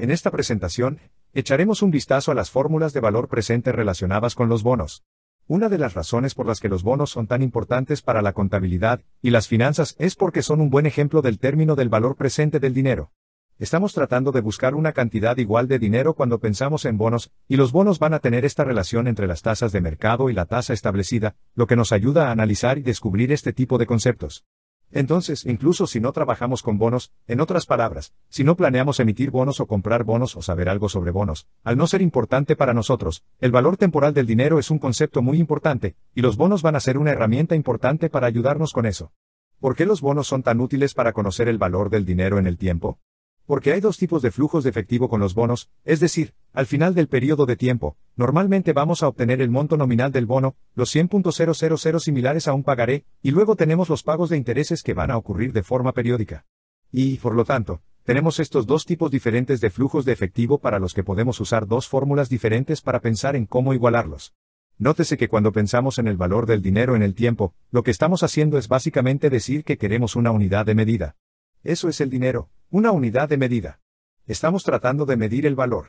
En esta presentación, echaremos un vistazo a las fórmulas de valor presente relacionadas con los bonos. Una de las razones por las que los bonos son tan importantes para la contabilidad y las finanzas es porque son un buen ejemplo del término del valor presente del dinero. Estamos tratando de buscar una cantidad igual de dinero cuando pensamos en bonos, y los bonos van a tener esta relación entre las tasas de mercado y la tasa establecida, lo que nos ayuda a analizar y descubrir este tipo de conceptos. Entonces, incluso si no trabajamos con bonos, en otras palabras, si no planeamos emitir bonos o comprar bonos o saber algo sobre bonos, al no ser importante para nosotros, el valor temporal del dinero es un concepto muy importante, y los bonos van a ser una herramienta importante para ayudarnos con eso. ¿Por qué los bonos son tan útiles para conocer el valor del dinero en el tiempo? Porque hay dos tipos de flujos de efectivo con los bonos, es decir, al final del periodo de tiempo, normalmente vamos a obtener el monto nominal del bono, los 100.000 similares a un pagaré, y luego tenemos los pagos de intereses que van a ocurrir de forma periódica. Y, por lo tanto, tenemos estos dos tipos diferentes de flujos de efectivo para los que podemos usar dos fórmulas diferentes para pensar en cómo igualarlos. Nótese que cuando pensamos en el valor del dinero en el tiempo, lo que estamos haciendo es básicamente decir que queremos una unidad de medida. Eso es el dinero, una unidad de medida. Estamos tratando de medir el valor.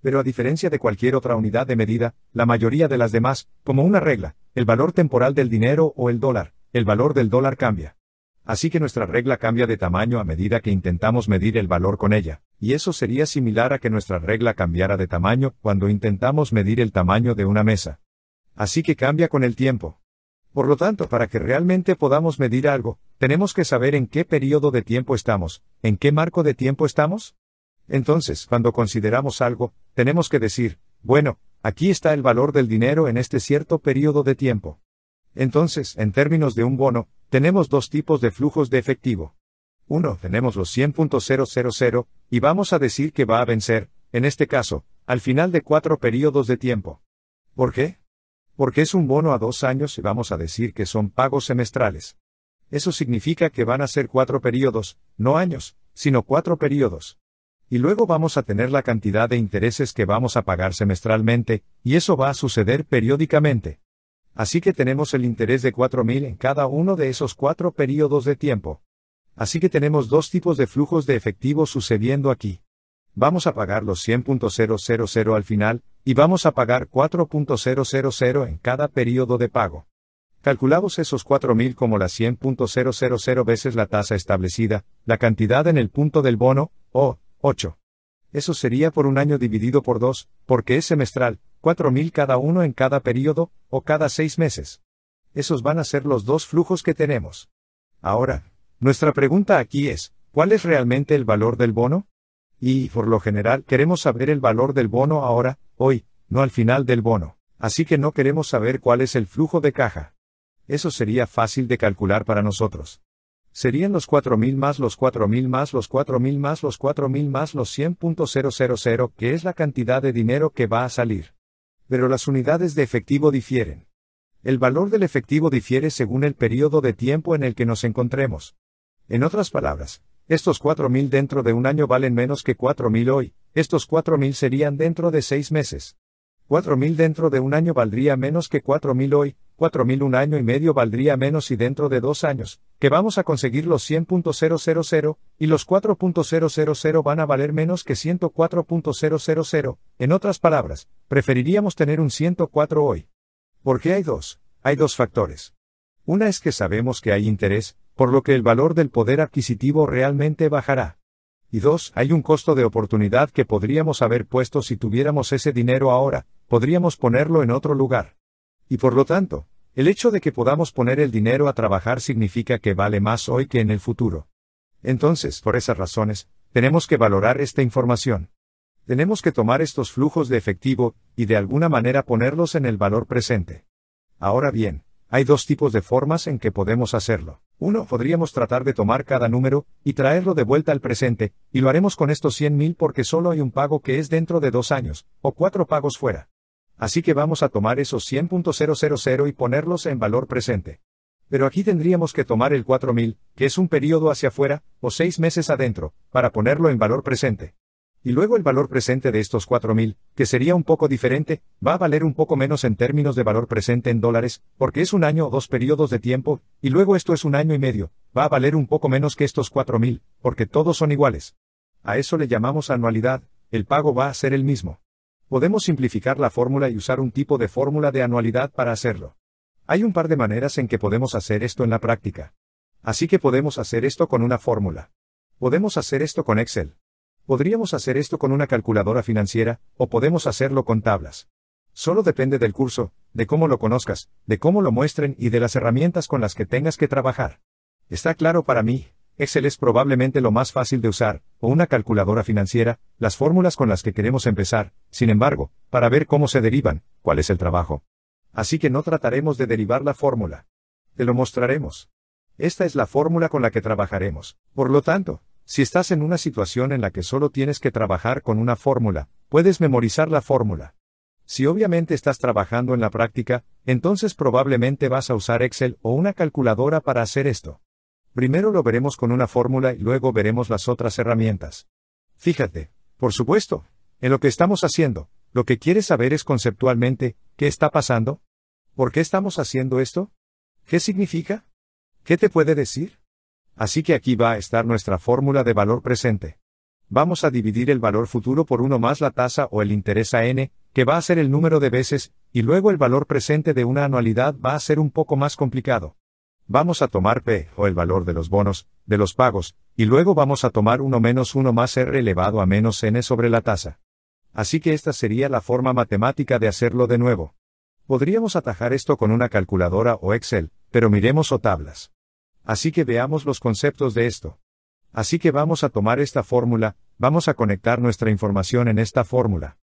Pero a diferencia de cualquier otra unidad de medida, la mayoría de las demás, como una regla, el valor temporal del dinero o el dólar, el valor del dólar cambia. Así que nuestra regla cambia de tamaño a medida que intentamos medir el valor con ella, y eso sería similar a que nuestra regla cambiara de tamaño cuando intentamos medir el tamaño de una mesa. Así que cambia con el tiempo. Por lo tanto, para que realmente podamos medir algo, tenemos que saber en qué periodo de tiempo estamos, en qué marco de tiempo estamos. Entonces, cuando consideramos algo, tenemos que decir, bueno, aquí está el valor del dinero en este cierto periodo de tiempo. Entonces, en términos de un bono, tenemos dos tipos de flujos de efectivo. Uno, tenemos los 100.000 y vamos a decir que va a vencer, en este caso, al final de cuatro periodos de tiempo. ¿Por qué? Porque es un bono a dos años y vamos a decir que son pagos semestrales. Eso significa que van a ser cuatro periodos, no años, sino cuatro periodos. Y luego vamos a tener la cantidad de intereses que vamos a pagar semestralmente, y eso va a suceder periódicamente. Así que tenemos el interés de 4.000 en cada uno de esos cuatro periodos de tiempo. Así que tenemos dos tipos de flujos de efectivo sucediendo aquí. Vamos a pagar los 100.000 al final, y vamos a pagar 4.000 en cada periodo de pago. Calculamos esos 4.000 como la 100.000 veces la tasa establecida, la cantidad en el punto del bono, o, 8. Eso sería por un año dividido por 2, porque es semestral, 4.000 cada uno en cada periodo, o cada 6 meses. Esos van a ser los dos flujos que tenemos. Ahora, nuestra pregunta aquí es, ¿cuál es realmente el valor del bono? Y, por lo general, queremos saber el valor del bono ahora, hoy, no al final del bono. Así que no queremos saber cuál es el flujo de caja eso sería fácil de calcular para nosotros. Serían los 4.000 más los 4.000 más los 4.000 más los 4.000 más los 100.000, que es la cantidad de dinero que va a salir. Pero las unidades de efectivo difieren. El valor del efectivo difiere según el periodo de tiempo en el que nos encontremos. En otras palabras, estos 4.000 dentro de un año valen menos que 4.000 hoy, estos 4.000 serían dentro de seis meses. 4.000 dentro de un año valdría menos que 4.000 hoy, 4.000 un año y medio valdría menos y dentro de dos años, que vamos a conseguir los 100.000 y los 4.000 van a valer menos que 104.000, en otras palabras, preferiríamos tener un 104 hoy. Porque hay dos, hay dos factores. Una es que sabemos que hay interés, por lo que el valor del poder adquisitivo realmente bajará. Y dos, hay un costo de oportunidad que podríamos haber puesto si tuviéramos ese dinero ahora, podríamos ponerlo en otro lugar. Y por lo tanto, el hecho de que podamos poner el dinero a trabajar significa que vale más hoy que en el futuro. Entonces, por esas razones, tenemos que valorar esta información. Tenemos que tomar estos flujos de efectivo, y de alguna manera ponerlos en el valor presente. Ahora bien, hay dos tipos de formas en que podemos hacerlo. Uno, podríamos tratar de tomar cada número, y traerlo de vuelta al presente, y lo haremos con estos 100.000 porque solo hay un pago que es dentro de dos años, o cuatro pagos fuera. Así que vamos a tomar esos 100.000 y ponerlos en valor presente. Pero aquí tendríamos que tomar el 4000, que es un periodo hacia afuera, o 6 meses adentro, para ponerlo en valor presente. Y luego el valor presente de estos 4.000, que sería un poco diferente, va a valer un poco menos en términos de valor presente en dólares, porque es un año o dos periodos de tiempo, y luego esto es un año y medio, va a valer un poco menos que estos 4.000, porque todos son iguales. A eso le llamamos anualidad, el pago va a ser el mismo. Podemos simplificar la fórmula y usar un tipo de fórmula de anualidad para hacerlo. Hay un par de maneras en que podemos hacer esto en la práctica. Así que podemos hacer esto con una fórmula. Podemos hacer esto con Excel. Podríamos hacer esto con una calculadora financiera, o podemos hacerlo con tablas. Solo depende del curso, de cómo lo conozcas, de cómo lo muestren y de las herramientas con las que tengas que trabajar. Está claro para mí. Excel es probablemente lo más fácil de usar, o una calculadora financiera, las fórmulas con las que queremos empezar, sin embargo, para ver cómo se derivan, cuál es el trabajo. Así que no trataremos de derivar la fórmula. Te lo mostraremos. Esta es la fórmula con la que trabajaremos. Por lo tanto, si estás en una situación en la que solo tienes que trabajar con una fórmula, puedes memorizar la fórmula. Si obviamente estás trabajando en la práctica, entonces probablemente vas a usar Excel o una calculadora para hacer esto. Primero lo veremos con una fórmula y luego veremos las otras herramientas. Fíjate, por supuesto, en lo que estamos haciendo, lo que quieres saber es conceptualmente, ¿qué está pasando? ¿Por qué estamos haciendo esto? ¿Qué significa? ¿Qué te puede decir? Así que aquí va a estar nuestra fórmula de valor presente. Vamos a dividir el valor futuro por uno más la tasa o el interés a n, que va a ser el número de veces, y luego el valor presente de una anualidad va a ser un poco más complicado. Vamos a tomar P, o el valor de los bonos, de los pagos, y luego vamos a tomar 1 menos 1 más R elevado a menos N sobre la tasa. Así que esta sería la forma matemática de hacerlo de nuevo. Podríamos atajar esto con una calculadora o Excel, pero miremos o tablas. Así que veamos los conceptos de esto. Así que vamos a tomar esta fórmula, vamos a conectar nuestra información en esta fórmula.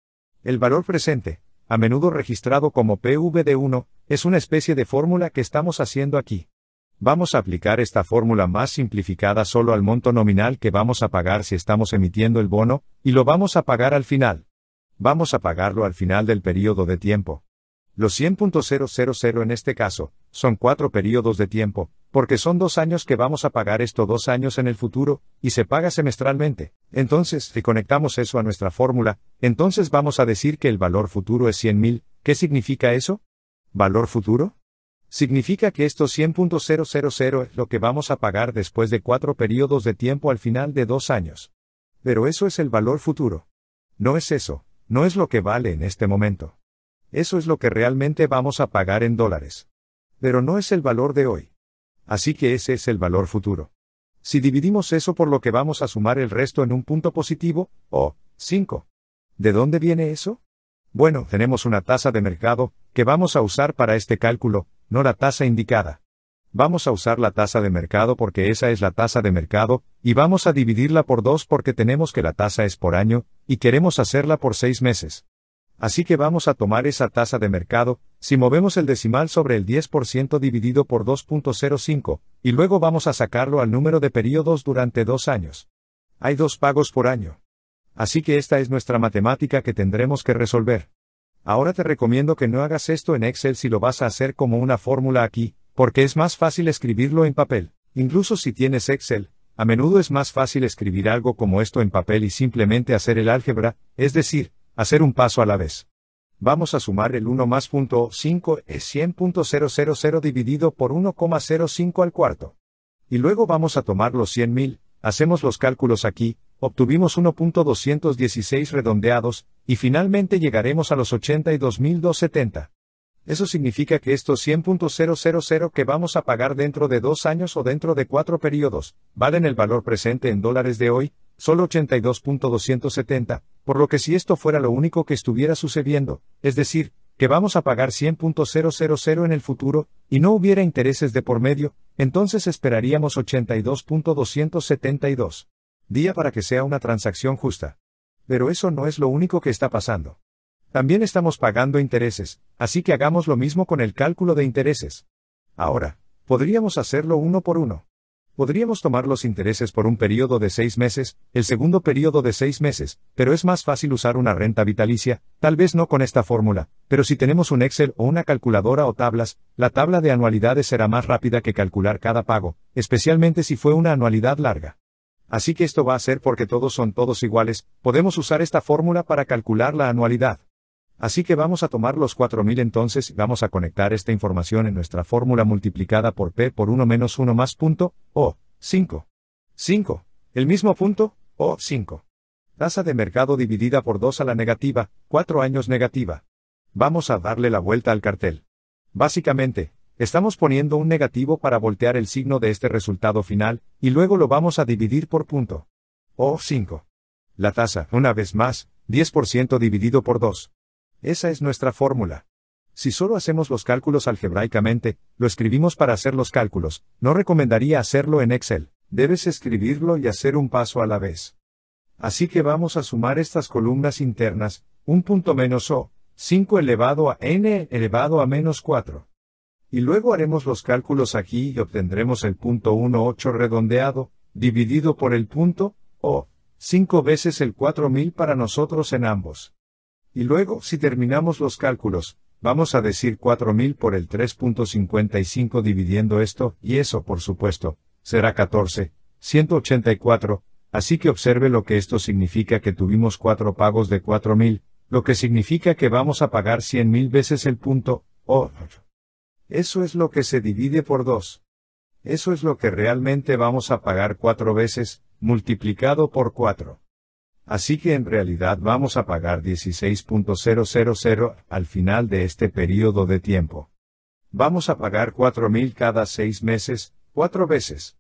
El valor presente, a menudo registrado como PV de 1, es una especie de fórmula que estamos haciendo aquí. Vamos a aplicar esta fórmula más simplificada solo al monto nominal que vamos a pagar si estamos emitiendo el bono, y lo vamos a pagar al final. Vamos a pagarlo al final del periodo de tiempo. Los 100.000 en este caso, son cuatro periodos de tiempo, porque son dos años que vamos a pagar esto dos años en el futuro, y se paga semestralmente. Entonces, si conectamos eso a nuestra fórmula, entonces vamos a decir que el valor futuro es 100.000, ¿qué significa eso? ¿Valor futuro? Significa que estos 100.000 es lo que vamos a pagar después de cuatro periodos de tiempo al final de dos años. Pero eso es el valor futuro. No es eso, no es lo que vale en este momento. Eso es lo que realmente vamos a pagar en dólares. Pero no es el valor de hoy. Así que ese es el valor futuro. Si dividimos eso por lo que vamos a sumar el resto en un punto positivo, o 5. ¿De dónde viene eso? Bueno, tenemos una tasa de mercado, que vamos a usar para este cálculo, no la tasa indicada. Vamos a usar la tasa de mercado porque esa es la tasa de mercado, y vamos a dividirla por dos porque tenemos que la tasa es por año, y queremos hacerla por seis meses. Así que vamos a tomar esa tasa de mercado, si movemos el decimal sobre el 10% dividido por 2.05, y luego vamos a sacarlo al número de periodos durante dos años. Hay dos pagos por año. Así que esta es nuestra matemática que tendremos que resolver. Ahora te recomiendo que no hagas esto en Excel si lo vas a hacer como una fórmula aquí, porque es más fácil escribirlo en papel. Incluso si tienes Excel, a menudo es más fácil escribir algo como esto en papel y simplemente hacer el álgebra, es decir, hacer un paso a la vez. Vamos a sumar el 1 más punto 5 es 100.000 dividido por 1,05 al cuarto. Y luego vamos a tomar los 100.000, hacemos los cálculos aquí, obtuvimos 1.216 redondeados, y finalmente llegaremos a los 82.270. Eso significa que estos 100.000 que vamos a pagar dentro de dos años o dentro de cuatro periodos, valen el valor presente en dólares de hoy, solo 82.270, por lo que si esto fuera lo único que estuviera sucediendo, es decir, que vamos a pagar 100.000 en el futuro, y no hubiera intereses de por medio, entonces esperaríamos 82.272 día para que sea una transacción justa. Pero eso no es lo único que está pasando. También estamos pagando intereses, así que hagamos lo mismo con el cálculo de intereses. Ahora, podríamos hacerlo uno por uno. Podríamos tomar los intereses por un periodo de seis meses, el segundo periodo de seis meses, pero es más fácil usar una renta vitalicia, tal vez no con esta fórmula, pero si tenemos un Excel o una calculadora o tablas, la tabla de anualidades será más rápida que calcular cada pago, especialmente si fue una anualidad larga. Así que esto va a ser porque todos son todos iguales, podemos usar esta fórmula para calcular la anualidad. Así que vamos a tomar los 4000 entonces vamos a conectar esta información en nuestra fórmula multiplicada por p por 1 menos 1 más punto, o, 5. 5. El mismo punto, o, 5. Tasa de mercado dividida por 2 a la negativa, 4 años negativa. Vamos a darle la vuelta al cartel. Básicamente, Estamos poniendo un negativo para voltear el signo de este resultado final, y luego lo vamos a dividir por punto. O 5. La tasa, una vez más, 10% dividido por 2. Esa es nuestra fórmula. Si solo hacemos los cálculos algebraicamente, lo escribimos para hacer los cálculos, no recomendaría hacerlo en Excel, debes escribirlo y hacer un paso a la vez. Así que vamos a sumar estas columnas internas, un punto menos O, 5 elevado a n elevado a menos 4 y luego haremos los cálculos aquí y obtendremos el punto 18 redondeado, dividido por el punto, o, 5 veces el 4000 para nosotros en ambos. Y luego, si terminamos los cálculos, vamos a decir 4000 por el 3.55 dividiendo esto, y eso, por supuesto, será 14, 184, así que observe lo que esto significa que tuvimos cuatro pagos de 4000, lo que significa que vamos a pagar 100.000 veces el punto, o, eso es lo que se divide por dos. Eso es lo que realmente vamos a pagar cuatro veces, multiplicado por cuatro. Así que en realidad vamos a pagar 16.000 al final de este periodo de tiempo. Vamos a pagar 4.000 cada seis meses, cuatro veces.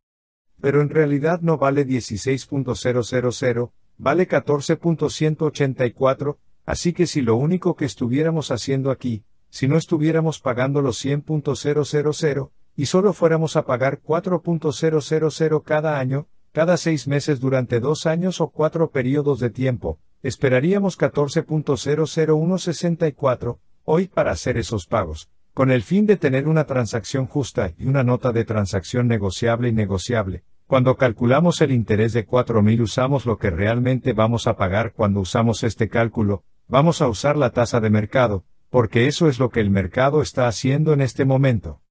Pero en realidad no vale 16.000, vale 14.184, así que si lo único que estuviéramos haciendo aquí, si no estuviéramos pagando los 100.000, y solo fuéramos a pagar 4.000 cada año, cada seis meses durante dos años o cuatro periodos de tiempo, esperaríamos 14.00164, hoy para hacer esos pagos, con el fin de tener una transacción justa y una nota de transacción negociable y negociable. Cuando calculamos el interés de 4.000 usamos lo que realmente vamos a pagar cuando usamos este cálculo, vamos a usar la tasa de mercado, porque eso es lo que el mercado está haciendo en este momento.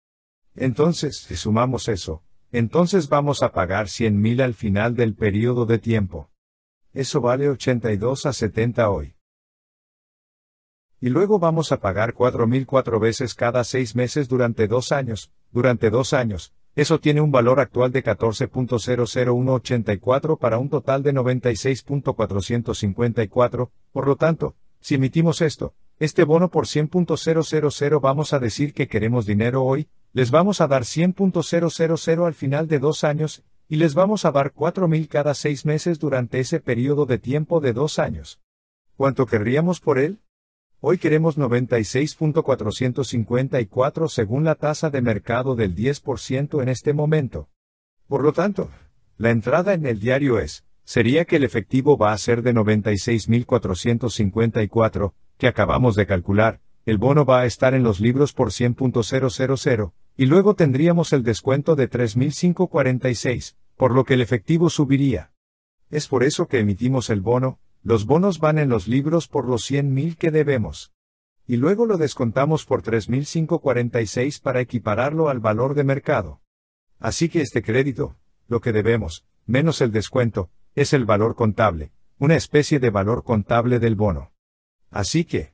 Entonces, si sumamos eso, entonces vamos a pagar 100.000 al final del periodo de tiempo. Eso vale 82 a 70 hoy. Y luego vamos a pagar 4.000 cuatro veces cada seis meses durante dos años, durante dos años, eso tiene un valor actual de 14.00184 para un total de 96.454, por lo tanto, si emitimos esto, este bono por 100.000 vamos a decir que queremos dinero hoy, les vamos a dar 100.000 al final de dos años, y les vamos a dar 4.000 cada seis meses durante ese periodo de tiempo de dos años. ¿Cuánto querríamos por él? Hoy queremos 96.454 según la tasa de mercado del 10% en este momento. Por lo tanto, la entrada en el diario es, sería que el efectivo va a ser de 96.454, que acabamos de calcular, el bono va a estar en los libros por 100.000, y luego tendríamos el descuento de 3.546, por lo que el efectivo subiría. Es por eso que emitimos el bono, los bonos van en los libros por los 100.000 que debemos. Y luego lo descontamos por 3.546 para equipararlo al valor de mercado. Así que este crédito, lo que debemos, menos el descuento, es el valor contable, una especie de valor contable del bono. Así que,